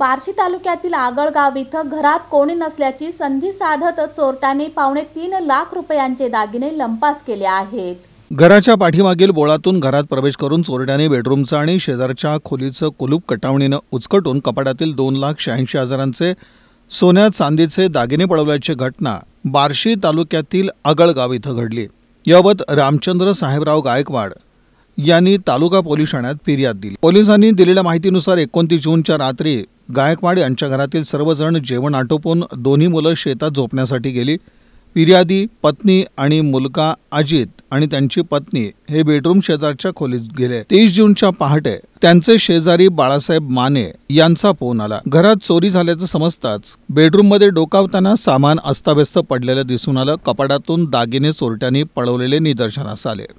बार्शी तालुक्यातील आगळगाव इथं घरात कोणी नसल्याची संधी साधत चोरट्याने पावणे तीन लाख रुपयांचे दागिने लंपास केले आहेत घराच्या पाठीमागील बोळातून घरात प्रवेश करून चोरट्याने बेडरूमचं आणि शेजारच्या खोलीचं कुलूप कटावणीनं उचकटून कपाटातील दोन लाख शहाऐंशी हजारांचे सोन्या चांदीचे दागिने पळवल्याची घटना बार्शी तालुक्यातील आगळगाव इथं घडली याबाबत रामचंद्र साहेबराव गायकवाड यांनी तालुका पोलीस ठाण्यात फिर्याद दिली पोलिसांनी दिलेल्या माहितीनुसार एकोणतीस जूनच्या रात्री गायकवाड यांच्या घरातील सर्वजण जेवण आटोपून दोन्ही मुलं शेतात झोपण्यासाठी गेली फिर्यादी पत्नी आणि मुलगा अजित आणि त्यांची पत्नी हे बेडरूम शेजारच्या खोलीत गेले तीस जूनच्या पहाटे त्यांचे शेजारी बाळासाहेब माने यांचा फोन आला घरात चोरी झाल्याचं समजताच बेडरूम मध्ये डोकावताना सामान अस्ताव्यस्त पडलेलं दिसून आलं कपाटातून दागिने चोरट्यांनी पळवलेले निदर्शनास आले